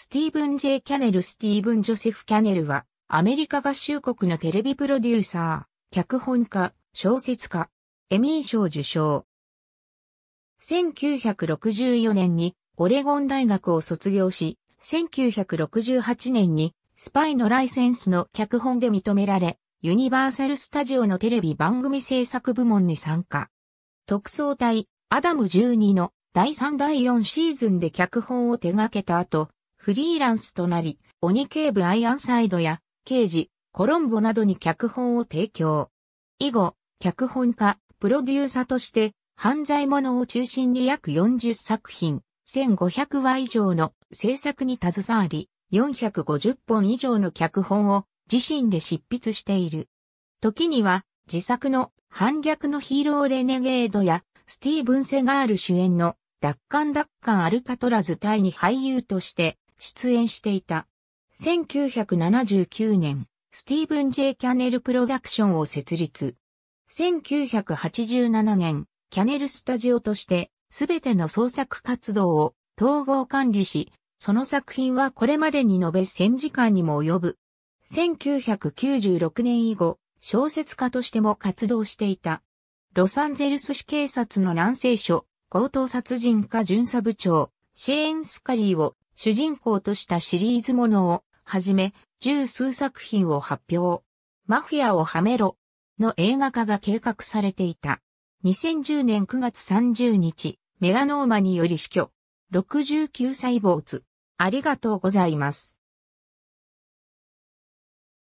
スティーブン・ J・ キャネル・スティーブン・ジョセフ・キャネルは、アメリカ合衆国のテレビプロデューサー、脚本家、小説家、エミー賞受賞。1964年にオレゴン大学を卒業し、1968年にスパイのライセンスの脚本で認められ、ユニバーサル・スタジオのテレビ番組制作部門に参加。特捜隊、アダム12の第3第4シーズンで脚本を手掛けた後、フリーランスとなり、鬼警部アイアンサイドや、刑事、コロンボなどに脚本を提供。以後、脚本家、プロデューサーとして、犯罪者を中心に約40作品、1500話以上の制作に携わり、450本以上の脚本を自身で執筆している。時には、自作の反逆のヒーローレネゲードや、スティーブン・セガール主演の奪還奪還アルカトラズ隊に俳優として出演していた。1979年、スティーブン・ J・ キャネルプロダクションを設立。1987年、キャネルスタジオとして、すべての創作活動を統合管理し、その作品はこれまでに延べ1000時間にも及ぶ。1996年以後、小説家としても活動していた。ロサンゼルス市警察の南西署、強盗殺人課巡査部長、シェーン・スカリーを主人公としたシリーズものを、はじめ、十数作品を発表。マフィアをはめろの映画化が計画されていた。2010年9月30日、メラノーマにより死去。69歳坊主。ありがとうございます。